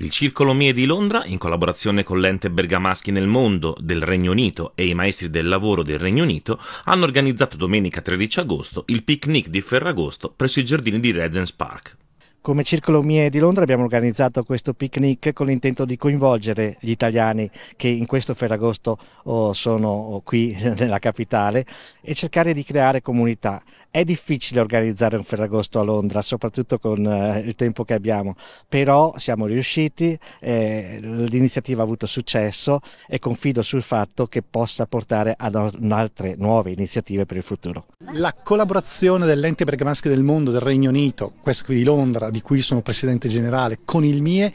Il Circolo Mie di Londra, in collaborazione con l'ente Bergamaschi nel Mondo del Regno Unito e i Maestri del Lavoro del Regno Unito, hanno organizzato domenica 13 agosto il picnic di Ferragosto presso i giardini di Regents Park. Come Circolo Mie di Londra abbiamo organizzato questo picnic con l'intento di coinvolgere gli italiani che in questo Ferragosto oh, sono oh, qui nella capitale e cercare di creare comunità. È difficile organizzare un Ferragosto a Londra, soprattutto con eh, il tempo che abbiamo, però siamo riusciti, eh, l'iniziativa ha avuto successo e confido sul fatto che possa portare ad altre nuove iniziative per il futuro. La collaborazione dell'ente bergamaschi del mondo del Regno Unito, questa qui di Londra, di cui sono presidente generale, con il MIE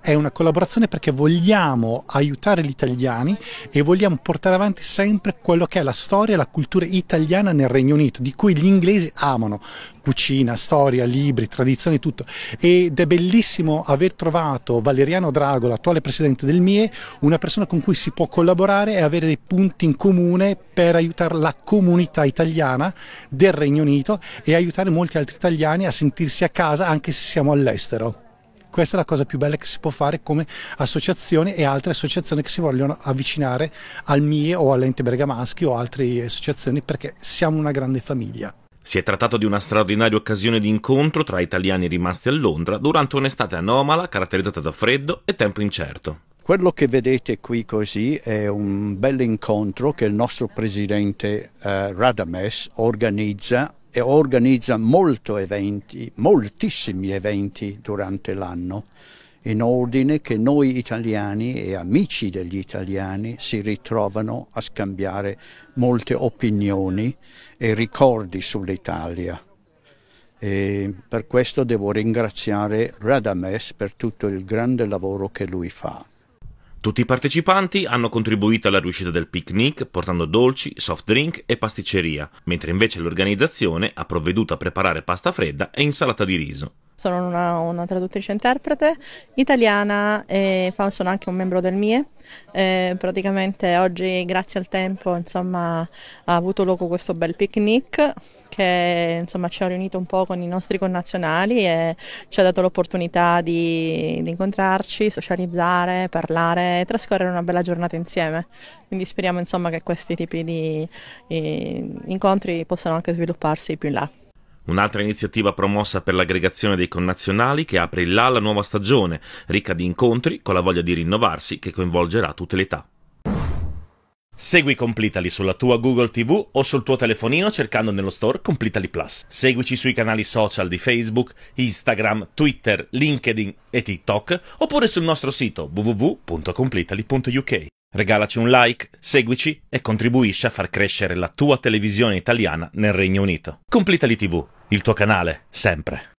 è una collaborazione perché vogliamo aiutare gli italiani e vogliamo portare avanti sempre quello che è la storia e la cultura italiana nel Regno Unito, di cui gli inglesi amano cucina, storia, libri, tradizioni, tutto. Ed è bellissimo aver trovato Valeriano Drago, l'attuale presidente del MIE, una persona con cui si può collaborare e avere dei punti in comune per aiutare la comunità italiana del Regno Unito e aiutare molti altri italiani a sentirsi a casa anche se siamo all'estero. Questa è la cosa più bella che si può fare come associazione e altre associazioni che si vogliono avvicinare al MIE o all'ente bergamaschi o altre associazioni perché siamo una grande famiglia. Si è trattato di una straordinaria occasione di incontro tra italiani rimasti a Londra durante un'estate anomala caratterizzata da freddo e tempo incerto. Quello che vedete qui così è un bel incontro che il nostro presidente eh, Radames organizza e organizza molto eventi, moltissimi eventi durante l'anno in ordine che noi italiani e amici degli italiani si ritrovano a scambiare molte opinioni e ricordi sull'Italia. E per questo devo ringraziare Radames per tutto il grande lavoro che lui fa. Tutti i partecipanti hanno contribuito alla riuscita del picnic portando dolci, soft drink e pasticceria, mentre invece l'organizzazione ha provveduto a preparare pasta fredda e insalata di riso sono una, una traduttrice interprete italiana e fa, sono anche un membro del MIE. Eh, praticamente oggi, grazie al tempo, insomma, ha avuto luogo questo bel picnic che insomma, ci ha riunito un po' con i nostri connazionali e ci ha dato l'opportunità di, di incontrarci, socializzare, parlare e trascorrere una bella giornata insieme. Quindi speriamo insomma, che questi tipi di, di eh, incontri possano anche svilupparsi più in là. Un'altra iniziativa promossa per l'aggregazione dei connazionali che apre là la nuova stagione, ricca di incontri con la voglia di rinnovarsi che coinvolgerà tutte le età. Segui Completali sulla tua Google TV o sul tuo telefonino cercando nello store Completali Plus. Seguici sui canali social di Facebook, Instagram, Twitter, LinkedIn e TikTok oppure sul nostro sito www.completali.uk. Regalaci un like, seguici e contribuisci a far crescere la tua televisione italiana nel Regno Unito. Completali TV, il tuo canale, sempre.